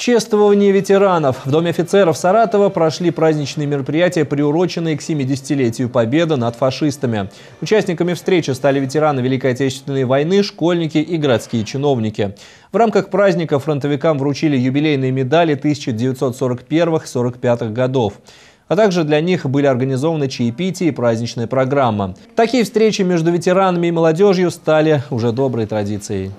Чествование ветеранов. В Доме офицеров Саратова прошли праздничные мероприятия, приуроченные к 70-летию победы над фашистами. Участниками встречи стали ветераны Великой Отечественной войны, школьники и городские чиновники. В рамках праздника фронтовикам вручили юбилейные медали 1941-45 годов а также для них были организованы чаепитие и праздничная программа. Такие встречи между ветеранами и молодежью стали уже доброй традицией.